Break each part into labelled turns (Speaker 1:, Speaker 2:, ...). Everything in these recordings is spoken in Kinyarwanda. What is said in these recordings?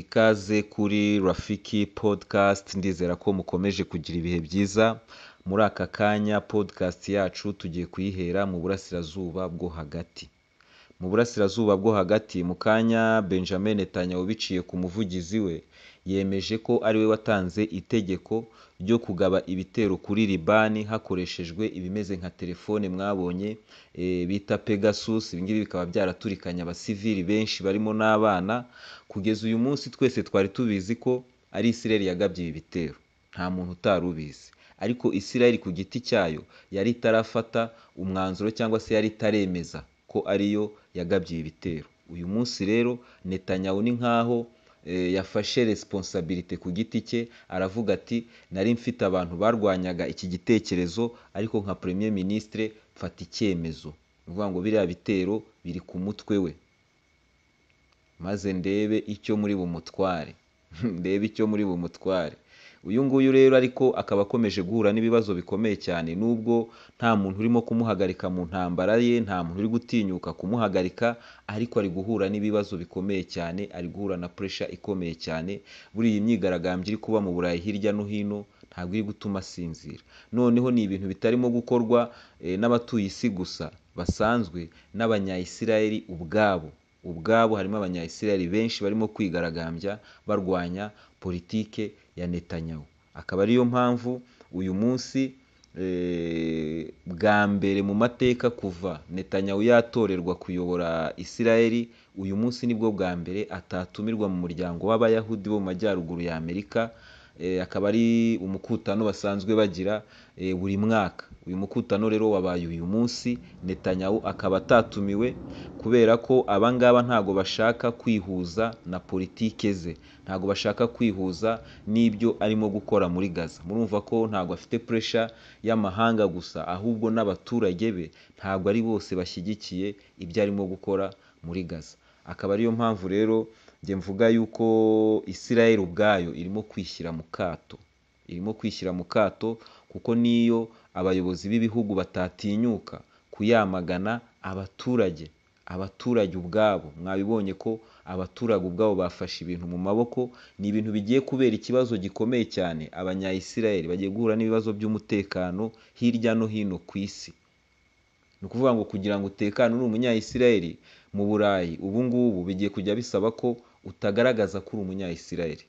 Speaker 1: ikaze kuri rafiki podcast ndizera ko mukomeje kugira ibihe byiza muri aka kanya podcast yacu tugiye kuyihera mu burasirazuba bwo hagati mu burasirazuba bwo hagati mu kanya benjamin netanyahu biciye ku muvugizi we yemeje ko ari we watanze itegeko ryo kugaba ibitero kuri Libani hakoreshejwe ibimeze nka telefone mwabonye eh, bita Pegasus ibi bikaba byaraturikanye abasivili benshi barimo n'abana kugeza uyu munsi twese twari tubizi ko ari Isiraheli yagabye ibi bitero nta muntu utari ubizi ariko Isiraheli ku giti cyayo yari itarafata umwanzuro cyangwa se yari itaremeza ko ariyo yagabye ibi bitero uyu munsi rero Netanyahu ni nkaho Eh, yafashe resiponsabirite ku giti cye aravuga ati nari mfite abantu barwanyaga iki gitekerezo ariko nka premier ministre mfata icyemezo ni ngo biriya bitero biri ku mutwe we maze ndebe icyo muri bumutware ndebe icyo muri bumutware uyu nguyu rero ariko akaba akomeje guhura n'ibibazo bikomeye cyane nubwo nta muntu urimo kumuhagarika mu ntambara ye nta muntu uri gutinyuka kumuhagarika ariko ari guhura n'ibibazo bikomeye cyane ari guhura na puresha ikomeye cyane buriya iyi myigaragambyo iri kuba mu burayi hirya no hino ntabwo iri gutuma asinzira noneho ni ibintu bitarimo gukorwa eh, n'abatuye isi gusa basanzwe n'abanyayisirayeli ubwabo ubwabo harimo abanyayisirayeli benshi barimo kwigaragambya barwanya politike ya netanyahu akaba ariyo mpamvu uyu munsi eh, bwa mbere mu mateka kuva netanyahu yatorerwa kuyobora israel uyu munsi nibwo bwa mbere atatumirwa mu muryango w'abayahudi bo mu majyaruguru ya amerika eh, akaba ari umukutano basanzwe bagira eh, buri mwaka uyu mukutano rero wabaye uyu munsi netanyahu akaba atatumiwe kubera ko abangaba ntago bashaka kwihuza na politike ze ntabwo bashaka kwihuza n'ibyo arimo gukora muri gaza murumva ko ntabwo afite puresha y'amahanga gusa ahubwo n'abaturage be ntabwo ari bose bashyigikiye ibyo arimo gukora muri gaza akaba ariyo mpamvu rero njye mvuga yuko israel ubwayo irimo kwishyira mu kato irimo kwishyira mu kato kuko niyo abayobozi b'ibihugu batatinyuka kuyamagana abaturage abaturage ubwabo mwabibonye ko abaturage ubwabo bafashe ibintu mu maboko ni ibintu bigiye kubera ikibazo gikomeye cyane abanyayisiraheli bagiye guhura n'ibibazo by'umutekano hirya no hino ku isi ni ukuvuga ngo kugira ngo utekane uri umunyayisiraheli mu burayi ubu ngubu bigiye kujya bisaba ko utagaragaza ko uri umunyayisiraheli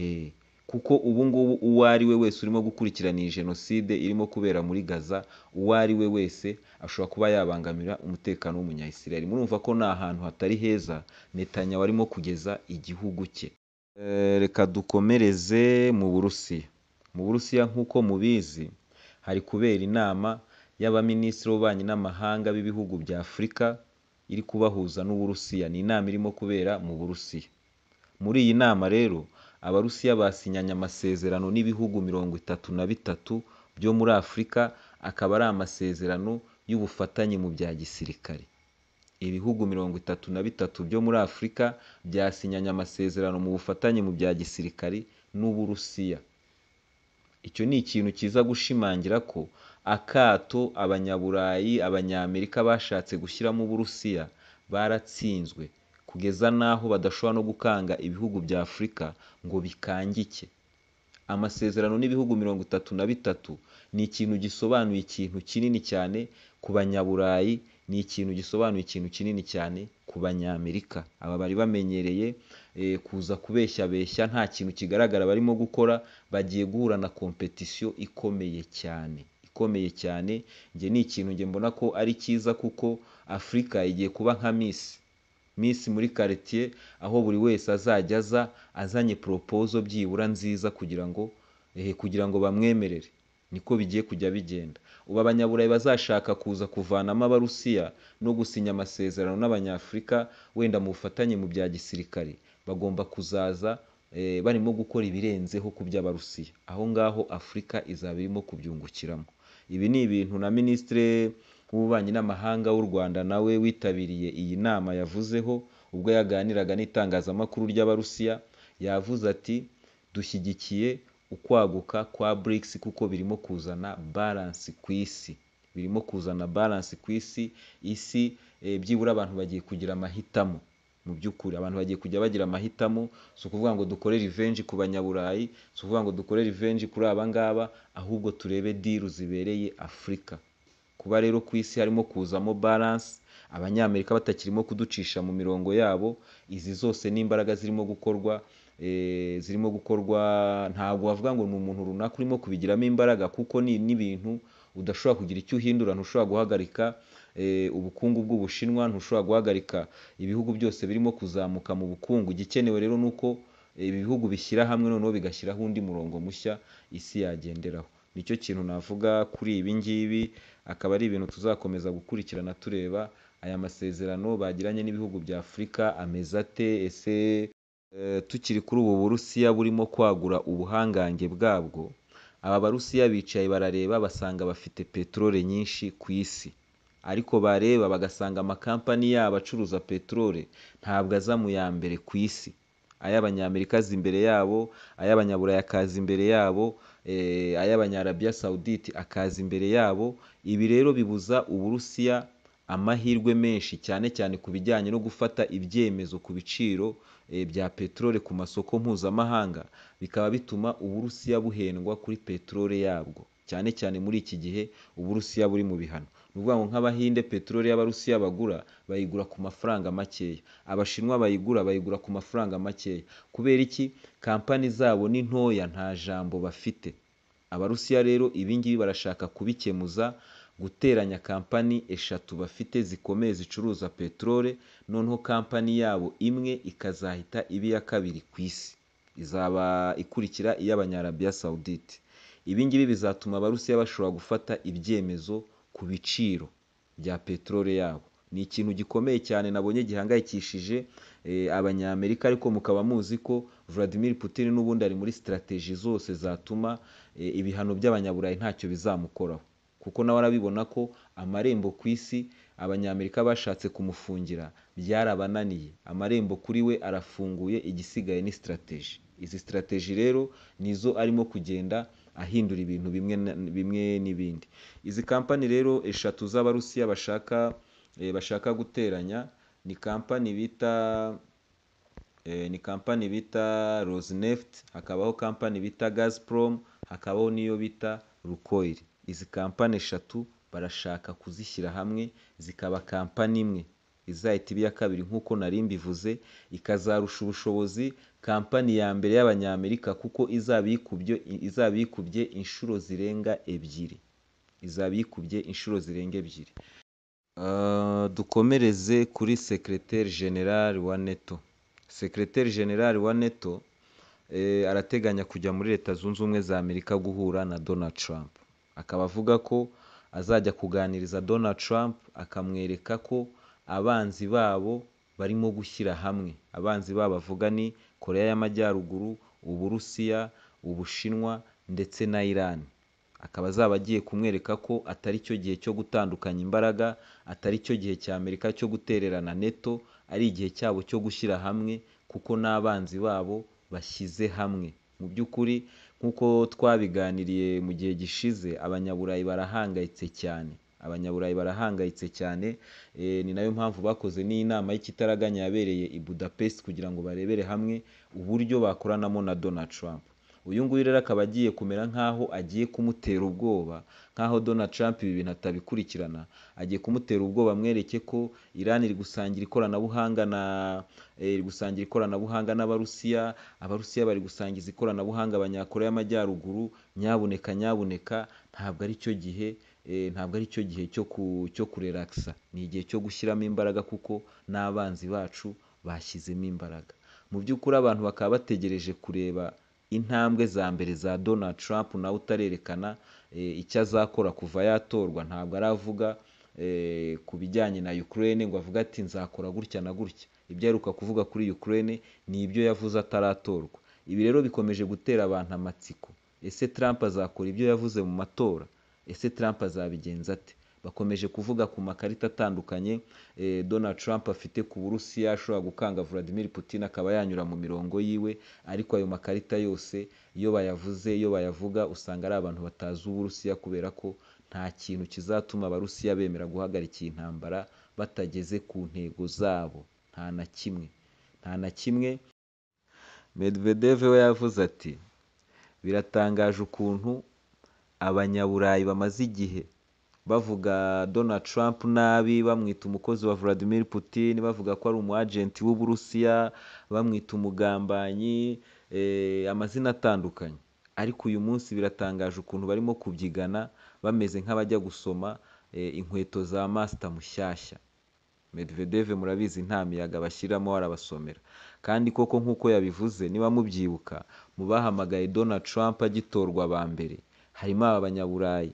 Speaker 1: eh, kuko ubu ngubu uwo ari we wese urimo gukurikirana iyi jenoside irimo kubera muri gaza uwo ari we wese ashobora kuba yabangamira umutekano w'umunyayisirayeli murumva ko nta hantu hatari heza netanya warimo kugeza igihugu cye eh, reka dukomereze mu burusiya mu burusiya nk'uko mubizi hari kubera inama y'abaminisitiri b'ububanyi n'amahanga b'ibihugu bya afurika iri kubahuza n'uburusiya ni inama irimo kubera mu burusiya muri iyi nama rero Abarusiya basinyanye amasezerano n'ibihugu mirongo itatu na bitatu byo muri Afurika akaba ari amasezerano y'ubufatanye mu bya gisirikare. Ibihugu mirongo itatu na bitatu byo muri Afurika byasinyanye amasezerano mu bufatanye mu bya gisirikare n'Uburusiya. Icyo ni ikintu kiza gushimangira ko akato Abanyaburayi, Abanyamerika bashatse gushyiramo Uburusiya baratsinzwe kugeza n'aho badashobora no gukanga ibihugu bya Afurika ngo bikangike amasezerano n'ibihugu mirongo itatu na bitatu ni ikintu gisobanuye ikintu kinini cyane ku banyaburayi ni ikintu gisobanuye ikintu kinini cyane ku banyamerika aba bari bamenyereye eh, kuza kubeshyabeshya nta kintu kigaragara barimo gukora bagiye guhura na kompetisiyo ikomeye cyane ikomeye cyane njye ni ikintu njye mbona ko ari cyiza kuko afurika igiye kuba nka misi Miss muri quartier aho buri wese azajya aza azanye proposal byibura nziza kugira ngo eh, kugira ngo bamwemerere niko bigiye kujya bigenda ubu abanyaburayi bazashaka kuza kuvanamo abarusiya no gusinya amasezerano n'abanyafurika wenda mu bufatanye mu bya gisirikare bagomba kuzaza eh, barimo gukora ibirenzeho ku by'abarusiya aho ngaho afurika izaba irimo kubyungukiramo ibi ni ibintu na minisitiri w'ububanyi n'amahanga w'u Rwanda nawe witabiriye iyi nama yavuzeho ubwo yaganiraga n'itangazamakuru ry'Abarusiya yavuze ati dushyigikiye ukwaguka kwa BRICS kuko birimo kuzana balance ku isi birimo kuzana balance ku isi isi eh, byibura abantu bagiye kugira amahitamo mu by'ukuri abantu bagiye kujya bagira amahitamo si ukuvuga ngo dukore revenge ku banyaburayi si ukuvuga ngo dukore revenge kuri aba ahubwo turebe deal zibereye Afurika kuba rero ku isi harimo kuzamo balance abanyamerika batakirimo kuducisha mu mirongo yabo izi zose ni imbaraga zirimo gukorwa eh, zirimo gukorwa ntabwo wavuga ngo ni umuntu runaka urimo kubigiramo imbaraga kuko ni n'ibintu udashobora kugira icyo uhindura ntushobora guhagarika eh, ubukungu bw'ubushinwa ntushobora guhagarika ibihugu byose birimo kuzamuka mu bukungu igikenewe rero ni uko eh, ibihugu bishyira hamwe noneho bigashyiraho undi murongo mushya isi yagenderaho nicyo kintu navuga kuri ibi ngibi akaba ari ibintu tuzakomeza gukurikirana tureba aya masezerano bagiranye n'ibihugu bya afurika ameze ate ese eh, tukiri kuri ubu burusiya burimo kwagura ubuhangange bwabwo aba barusiya bicaye barareba basanga bafite peteroli nyinshi ku isi ariko bareba bagasanga amakampani yabo acuruza peteroli ntabwo aza mu ya mbere ku isi ay'abanyamerika aza imbere yabo ay'abanyaburaya akaza imbere yabo Eh, ay'abanyarabiya sawudite akaza imbere yabo ibi rero bibuza uburusiya amahirwe menshi cyane cyane ku bijyanye no gufata ibyemezo ku biciro eh, bya peteroli ku masoko mpuzamahanga bikaba bituma uburusiya buhendwa kuri peteroli yabwo cyane cyane muri iki gihe uburusiya buri mu bihano ni ukuvuga ngo nk'abahinde peteroli y'abarusiya bagura bayigura ku mafaranga makeya abashinwa bayigura bayigura ku mafaranga makeya kubera iki kampani zabo ni ntoya nta jambo bafite abarusiya rero ibingibi barashaka kubikemuza guteranya kampani eshatu bafite zikomeye zicuruza peteroli noneho kampani yabo imwe ikazahita iba iya kabiri ku isi izaba ikurikira iy'abanyarabiya sawudite ibingibi bizatuma abarusiya bashobora gufata ibyemezo ku biciro bya peteroli yabo ni ikintu gikomeye cyane nabonye gihangayikishije eh, abanyamerika ariko mukaba muzi ko Vladimir Putin n'ubundi ari muri sitarategi zose zatuma eh, ibihano by'abanyaburayi ntacyo bizamukoraho kuko nawe arabibona ko amarembo ku isi abanyamerika bashatse kumufungira byarabananiye amarembo kuri we arafunguye igisigaye ni sitarategi izi sitarategi rero nizo arimo kugenda ahindura ibintu bimwe n'ibindi izi kampani rero eshatu z'abarusiya bashaka eh, bashaka guteranya ni kampani bita eh, ni kampani bita rosineft hakabaho kampani bita gazprom hakabaho n'iyo bita rukoil izi kampani eshatu barashaka kuzishyira hamwe zikaba kampani imwe izahita iba iya kabiri nk'uko nari mbivuze ikazarusha ubushobozi kampani ya mbere y'Abanyamerika kuko izaba yikubye inshuro zirenga ebyiri izaba yikubye inshuro zirenga ebyiri uh, dukomereze kuri sekereteri generari wa neto sekereteri generari wa neto eh, arateganya kujya muri leta zunze ubumwe za amerika guhura na donald trump akaba avuga ko azajya kuganiriza donald trump akamwereka ko abanzi babo barimo gushyira hamwe abanzi babo bavuga ni Korea y'amajyaruguru, uburusiya, ubushinwa ndetse na Iran. akaba azaba agiye kumwereka ko atari cyo gihe cyo gutandukanya imbaraga atari cyo gihe cya amerika cyo gutererana neto ari igihe cyabo cyo gushyira hamwe kuko n'abanzi babo bashyize hamwe mu by'ukuri nk'uko twabiganiriye mu gihe gishize abanyaburayi barahangayitse cyane abanyaburayi barahangayitse cyane eh, ni nayo mpamvu bakoze n'inama y'ikitaraganya yabereye i budapest kugira ngo barebere hamwe uburyo bakoranamo na donald trump uyu nguyu rero akaba agiye kumera nk'aho agiye kumutera ubwoba nk'aho donald trump ibi bintu atabikurikirana agiye kumutera ubwoba amwereke ko iran iri gusangira ikoranabuhanga na eh, iri gusangira ikoranabuhanga n'abarusiya abarusiya bari gusangiza ikoranabuhanga abanyakoreya y'amajyaruguru nyabuneka nyabuneka ntabwo aricyo gihe Eh, ntabwo ari cyo gihe cyo kurelakisa ni igihe cyo gushyiramo imbaraga kuko n'abanzi bacu bashyizemo imbaraga mu by'ukuri abantu bakaba bategereje kureba intambwe za mbere za donald trump nawe utarerekana eh, icyo azakora kuva yatorwa ntabwo aravuga eh, ku bijyanye na ukraine ngo avuge ati nzakora gutya na gutya ibyo aheruka kuvuga kuri ukraine ni ibyo yavuze ataratorwa ibi rero bikomeje gutera abantu amatsiko ese trump azakora ibyo yavuze mu matora ese Trump azabigenza ate bakomeje kuvuga ku makarita atandukanye eh, Donald Trump afite ku burusiya ashobora gukanga Vladimir Putin akaba yanyura mu mirongo yiwe ariko ayo makarita yose iyo bayavuze iyo bayavuga usanga ari abantu batazi uburusiya kubera ko nta kintu kizatuma abarusiya bemera guhagarika intambara batageze ku ntego zabo nta na kimwe nta na kimwe Medvedev we yavuze ati biratangaje ukuntu abanyaburayi bamaze igihe bavuga Donald Trump nabi bamwita umukozi wa Vladimir Putin bavuga ko ari umu agenti w'Uburusiya bamwita umugambanyi eh, amazina atandukanye ariko uyu munsi biratangaje ukuntu barimo kubyigana bameze nk'abajya gusoma eh, inkweto za master mushyashya Medvedev murabizi nta miyaga bashyiramo arabasomera kandi koko nk'uko yabivuze niba mubyibuka mu bahamagaye Donald Trump agitorwa aba mbere harimo aba banyaburayi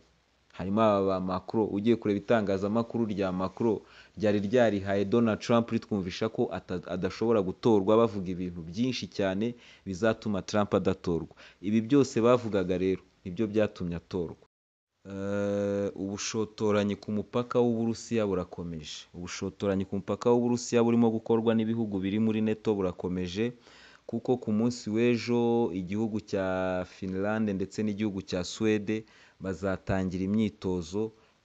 Speaker 1: harimo aba ba Macron ugiye kureba itangazamakuru rya Macron ryari ryarihaye Donald Trump ritwumvisha ko adashobora gutorwa bavuga ibintu byinshi cyane bizatuma Trump adatorwa ibi byose bavugaga rero nibyo byatumye atorwa eh, ubushotoranyi ku mupaka w'uburusiya burakomeje ubushotoranyi ku mupaka w'uburusiya burimo gukorwa n'ibihugu biri muri neto burakomeje kuko ku munsi w'ejo igihugu cya Finland ndetse n'igihugu cya Suwede bazatangira imyitozo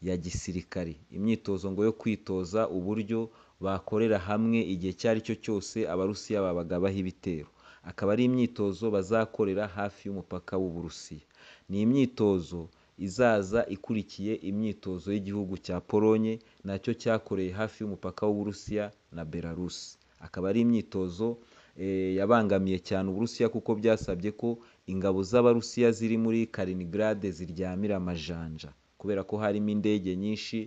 Speaker 1: ya gisirikare imyitozo ngo yo kwitoza uburyo bakorera hamwe igihe icyo ari cyo cyose Abarusiya babagabaho ibitero, akaba ari imyitozo bazakorera hafi y'umupaka w'Uburusiya, ni imyitozo izaza ikurikiye imyitozo y'igihugu cya Polonye nacyo cyakoreye hafi y'umupaka w'Uburusiya na Belarusi. akaba ari imyitozo Eh, yabangamiye cyane uburusiya kuko byasabye ko ingabo z'abarusiya ziri muri Kaliningrad ziryamira amajanja kubera ko harimo indege nyinshi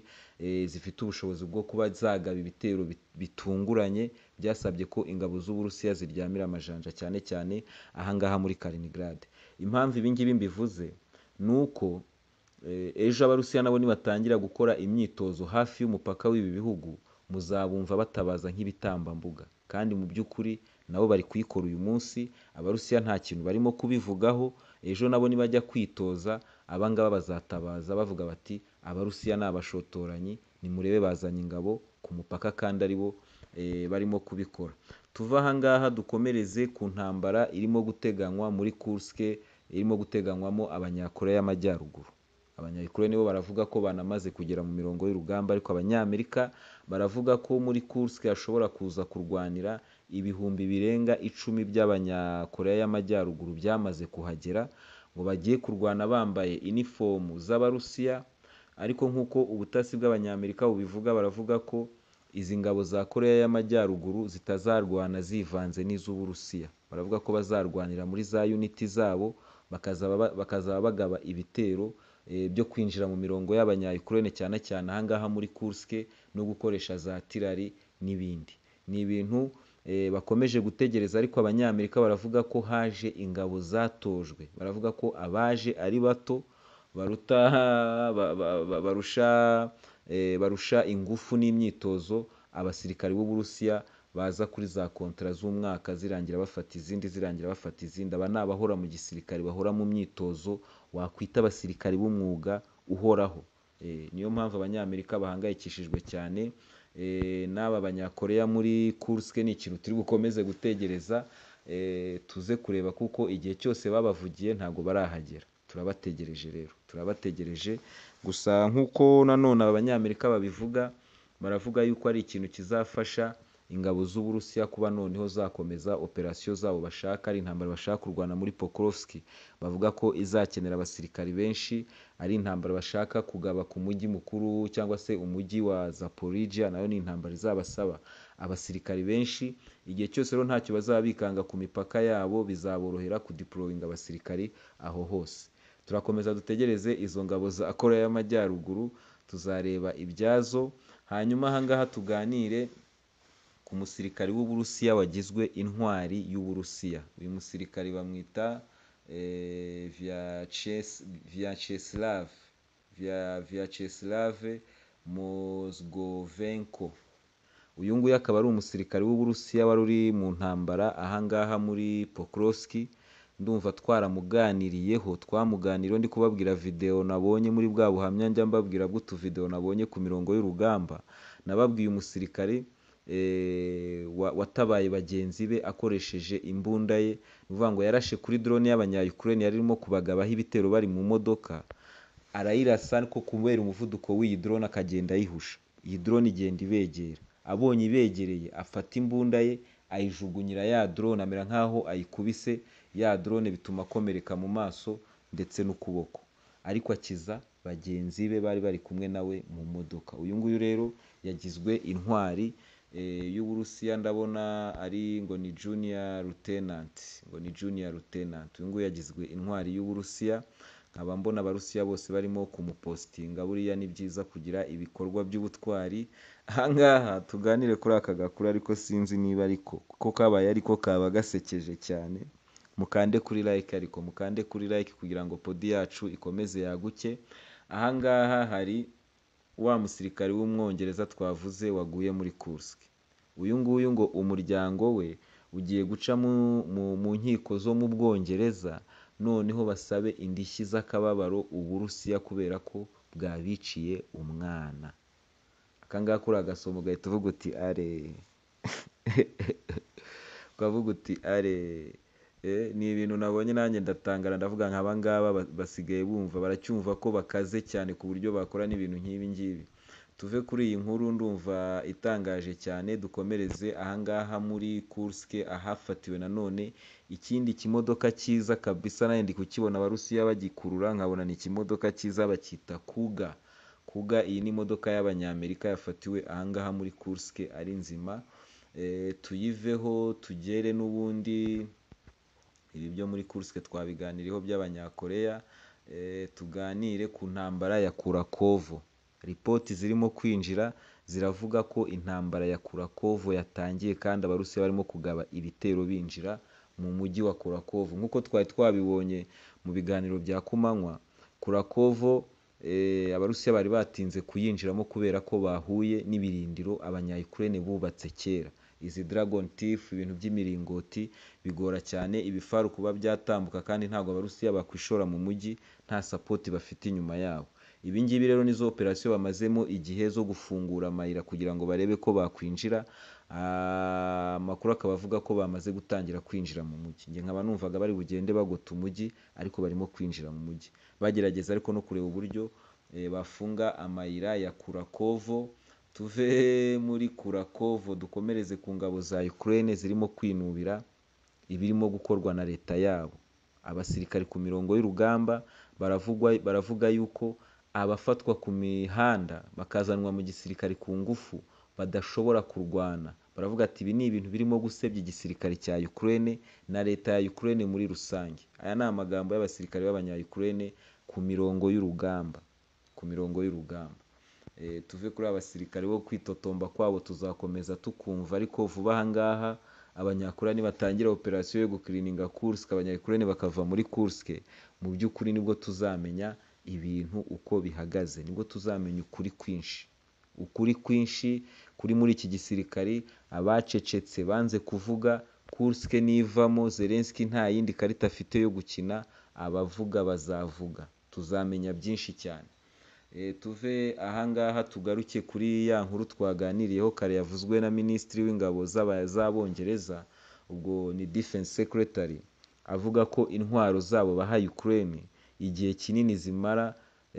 Speaker 1: eh, zifite ubushobozi bwo kuba zagaba ibitero bitunguranye byasabye ko ingabo z'uburusiya ziryamira amajanja cyane cyane ahangaha muri Kaliningrad impamvu ibingibi mbivuze ni uko eh, ejo abarusiya nabo nibatangira gukora imyitozo hafi y'umupaka w'ibi bihugu muzabumva batabaza nk'ibitambambuga kandi mu by'ukuri nabo bari kuyikora uyu munsi abarusiya nta kintu barimo kubivugaho ejo nabo nibajya kwitoza abangaba bazatabaza bavuga bati abarusiya ni abashotoranyi nimurebe bazanye ingabo ku mupaka kandi aribo eh, barimo kubikora tuve ahangaha dukomereze ku ntambara irimo guteganywa muri kurske irimo guteganywamo abanyakoreya y'amajyaruguru abanyakoreya nibo baravuga ko banamaze kugera mu mirongo y'urugamba ariko abanyamerika baravuga ko muri kurske hashobora kuza kurwanira ibihumbi birenga icumi by'Abanyakoreya y'Amajyaruguru byamaze kuhagera ngo bagiye kurwana bambaye inifomu z'Abarusiya ariko nk'uko ubutasi bw'Abanyamerika bubivuga baravuga ko izi ngabo za Korea y'Amajyaruguru zitazarwana zivanze n'iz'Uburusiya baravuga ko bazarwanira muri za uniti zabo bakazaba bagaba ibitero eh, byo kwinjira mu mirongo yabanya cyane cyane aha ngaha muri Kursk no gukoresha za tirari n'ibindi ni ibintu Eh, bakomeje gutegereza ariko abanyamerika baravuga ko haje ingabo zatojwe baravuga ko abaje ari bato baruta barusha eh, barusha ingufu n'imyitozo abasirikare b'uburusiya baza kuri za kontara z'umwaka zirangira bafata izindi zirangira bafata izindi aba ni abahora mu gisirikare bahora mu myitozo wakwita abasirikari b'umwuga uhoraho eh, niyo mpamvu abanyamerika bahangayikishijwe cyane Eh, n'aba banyakoreya muri kurusike ni ikintu turi bukomeze gutegereza eh, tuze kureba kuko igihe cyose babavugiye ntabwo barahagera turabategereje rero turabategereje gusa nk'uko nanone banyamerika babivuga baravuga yuko ari ikintu kizafasha ingabo z'uburusiya kuba noneho zakomeza operasiyo zabo bashaka ari intambara bashaka kurwana muri pokrovski bavuga ko izakenera abasirikari benshi ari intambara bashaka kugaba ku mujyi mukuru cyangwa se umujyi wa zaporijia nayo ni intambara izabasaba abasirikari benshi igihe cyose rero ntacyo bazaba bikanga ku mipaka yabo bizaborohera kudiporoyinga abasirikari aho hose turakomeza dutegereze izo ngabo za koreya y'amajyaruguru tuzareba ibyazo hanyuma ahangaha tuganire ku musirikari w'uburusiya wagizwe intwari y'uburusiya uyu musirikari bamwita eh, vyacheslav vyacheslav mozgovenko uyu nguyu akaba ari umusirikari w'uburusiya wari uri mu ntambara ahangaha muri pokrovsk ndumva twaramuganiriyeho twamuganiriyeho ndi kubabwira video nabonye muri bwa buhamya njya mbabwira gutu bw'utuvideo nabonye ku mirongo y'urugamba nababwiye umusirikari Eh, watabaye bagenzi be akoresheje imbunda ye ni ukuvuga ngo yarashe kuri drone y'abanyayukureni yari irimo kubagabaho ibitero bari mu modoka arayirasa ariko kubera umuvuduko w'iyi drone akagenda ayihusha iyi drone igenda ibegera abonye ibegereye afata imbunda ye ayijugunyira ya drone amera nk'aho ayikubise ya drone bituma akomereka mu maso ndetse n'ukuboko ariko akiza bagenzi be bari bari kumwe nawe mu modoka uyu nguyu rero yagizwe intwari Eh, y'Uburusiya ndabona ari ngo ni junior lieutenant ngo ni junior lieutenant uyu nguyu yagizwe intwari y'Uburusiya nkaba mbona abarusiya bose barimo kumupositinga buriya ni byiza kugira ibikorwa by'ubutwari ahangaha tuganire kuri aka gakuru ariko sinzi niba ariko kuko kabaye ariko kaba gasekeje cyane mukande kuri like ariko mukande kuri like kugira ngo podi yacu ikomeze yaguke aha ngaha hari wa musirikare w'umwongereza twavuze waguye muri Kursk. Uyu nguyu ngo umuryango we ugiye guca mu nkiko zo mu Bwongereza noneho basabe indishyi z'akababaro Uburusiya kubera ko bwabiciye umwana. Aka ngaka uragasoma ugahita uvuga uti are! Ukavuga uti are! Eh, ni ibintu nabonye nanjye ndatangara ndavuga nk'aba basigaye bumva baracyumva ko bakaze cyane ku buryo bakora n'ibintu nk'ibi ngibi tuve kuri iyi nkuru ndumva itangaje cyane dukomereze ahangaha muri Kurske ahafatiwe nanone ikindi kimodoka cyiza kabisa nanjye ndi kukibona abarusiya bagikurura nkabona ni ikimodoka cyiza bakita kuga kuga iyi ni imodoka y'abanyamerika yafatiwe aha muri Kurske ari nzima eh, tuyiveho tugere n'ubundi ibi byo muri kurske twabiganiriyeho by'abanyakoreya eh, tuganire ku ntambara ya kurakovo ripoti zirimo kwinjira ziravuga ko intambara ya kurakovo yatangiye kandi abarusiya barimo kugaba ibitero binjira mu mujyi wa kurakovo nk'uko twari twabibonye mu biganiro bya kumanywa kurakovo eh, abarusiya bari batinze kuyinjiramo kubera ko bahuye n'ibirindiro abanyayukurene bubatse kera izi dragon tifu ibintu by'imiringoti bigora cyane ibifaru kuba byatambuka kandi ntabwo abarusiya bakwishora mu mujyi nta sapoti bafite inyuma yabo ibi ngibi rero nizo operasiyo bamazemo igihe zo gufungura amayira kugira ngo barebe ko bakwinjira ah, amakuru akaba avuga ko bamaze gutangira kwinjira mu mujyi njye nkaba numvaga bari bugende bagota umujyi ariko barimo kwinjira mu mujyi bagerageza ariko no kureba uburyo eh, bafunga amayira ya kurakovo tuve muri Kurakovo dukomereze ku ngabo za Ukraine zirimo kwinubira ibirimo gukorwa na leta yabo. Abasirikari ku mirongo y'urugamba baravugwa baravuga yuko abafatwa ku mihanda bakazanwa mu gisirikare ku ngufu badashobora kurwana. Baravuga ati ibi ni ibintu birimo gusebya igisirikare cya Ukraine na leta ya Ukraine muri rusange. Aya ni amagambo y'abasirikare b'abanya Ukraine ku mirongo y'urugamba, ku mirongo y'urugamba. Eh, tuve kuri abasirikare bo kwitotomba kwabo tuzakomeza tukumva ariko vuba aha ngaha abanyakurani batangira operasiyo yo gukirininga kurisike abanyakurani bakava muri kurisike mu by'ukuri nibwo tuzamenya ibintu uko bihagaze nibwo tuzamenya ukuri kwinshi ukuri kwinshi kuri muri iki gisirikari abacecetse banze kuvuga kurisike n'ivamo zelenski nta yindi karita afite yo gukina abavuga bazavuga tuzamenya byinshi cyane Eh, tuve aha ngaha tugaruke kuri ya nkuru twaganiriyeho kare yavuzwe na minisitiri w'ingabo z'abongereza ubwo ni defense secretary avuga ko intwaro zabo baha ukraine igihe kinini zimara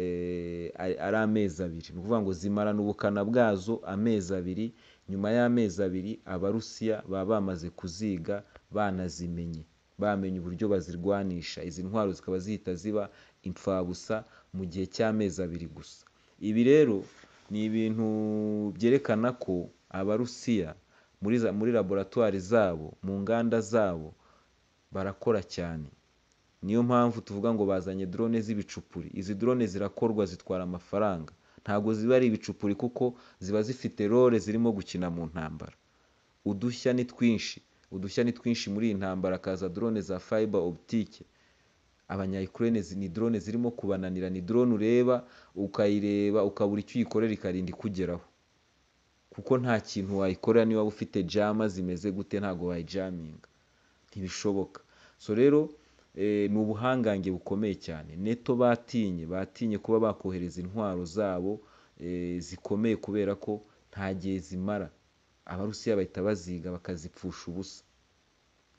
Speaker 1: eh, ari amezi abiri ni ukuvuga ngo zimara n’ubukana bwazo amezi abiri nyuma y'amezi abiri abarusiya baba bamaze kuziga banazimenye bamenye uburyo bazirwanisha izi ntwaro zikaba zihita ziba imfabusa mu gihe cy'amezi abiri gusa. Ibi rero ni ibintu byerekana ko Abarusiya muri laboratwari zabo, mu nganda zabo barakora cyane. Niyo mpamvu tuvuga ngo bazanye drone z'ibicupuri, izi drone zirakorwa zitwara amafaranga, ntabwo ziba ari ibicupuri kuko ziba zifite role zirimo gukina mu ntambara. Udushya ni twinshi, udushya ni twinshi muri iyi ntambara hakaza drone za fiber optique. abanyayukurene ni drone zirimo kubananira ni drone ureba ukayireba ukabura icyo uyikorera ikarinda ikugeraho kuko nta kintu wayikorera niba ufite jama zimeze gute ntabwo wayijaminga ntibishoboka so rero eh, ni ubuhangange bukomeye cyane neto batinye batinye kuba bakohereza intwaro zabo eh, zikomeye kubera ko nta gihe zimara abarusiya bahita baziga bakazipfusha ubusa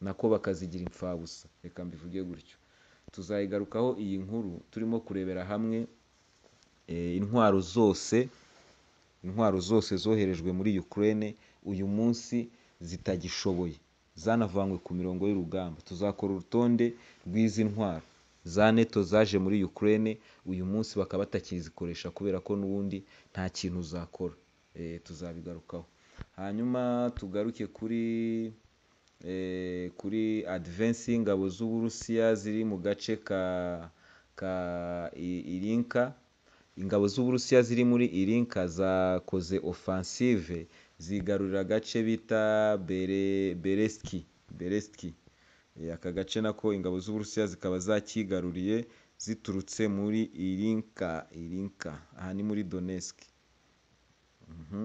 Speaker 1: nako bakazigira imfabusa reka mbivuge gutyo tuzayigarukaho iyi nkuru turimo kurebera hamwe eh, intwaro zose intwaro zose zoherejwe muri Ukraine uyu munsi zitagishoboye zanavanywe ku mirongo y'urugamba tuzakora urutonde rw'izi ntwaro za neto zaje muri Ukraine uyu munsi bakaba batakizikoresha kubera ko n'ubundi nta kintu zakora eh, tuzabigarukaho hanyuma tugaruke kuri Eh, kuri adivensi y'ingabo z'uburusiya ziri mu gace ka ka irinka ingabo z'uburusiya ziri muri irinka zakoze offensive zigarurira agace bita bereski bereski eh, aka gace nako ingabo z'uburusiya zikaba zakigaruriye ziturutse muri irinka irinka aha ni muri donetsk mhm.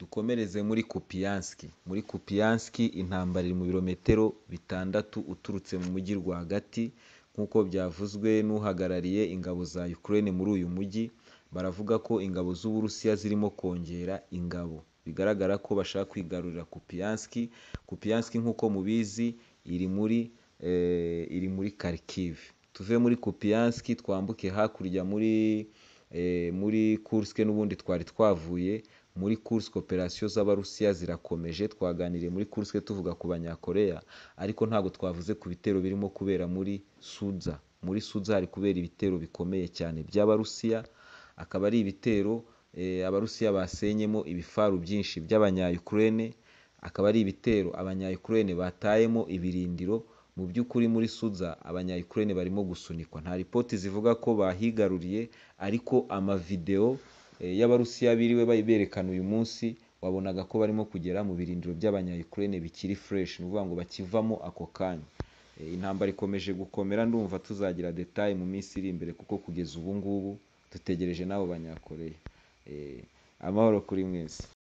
Speaker 1: dukomereze muri kupiyanski muri kupiyanski intambara iri mu birometero bitandatu uturutse mu mujyi rwagati nk'uko byavuzwe n'uhagarariye ingabo za ukraine muri uyu mujyi baravuga ko ingabo z'uburusiya zirimo kongera ingabo bigaragara ko bashaka kwigarurira kupiyanski kupiyanski nk'uko mubizi iri muri eh, iri muri kharkiv tuve muri kupiyanski twambuke hakurya muri eh, muri kursk n'ubundi twari twavuye muri Kursk operasiyo z'Abarusiya zirakomeje twaganiriye muri Kursk tuvuga ku Banyakoreya ariko ntabwo twavuze ku bitero birimo kubera muri Sudza muri Sudza hari kubera ibitero bikomeye cyane by'Abarusiya akaba ari ibitero eh, Abarusiya basenyemo ibifaru byinshi by'Abanyayukurene akaba ari ibitero Abanyayukurene batayemo ibirindiro mu by'ukuri muri Sudza Abanyayukurene barimo gusunikwa nta ripoti zivuga ko bahigaruriye ariko amavidewo Eh, y'abarusiya biriwe berekana uyu munsi wabonaga ko barimo kugera mu birindiro by'abanyayukurene bikiri fureshi ni ukuvuga ngo bakivamo ako kanya eh, intambara ikomeje gukomera ndumva tuzagira detaye mu minsi iri imbere kuko kugeza ubu ngubu dutegereje n'abo banyakoreya eh, amahoro kuri mwese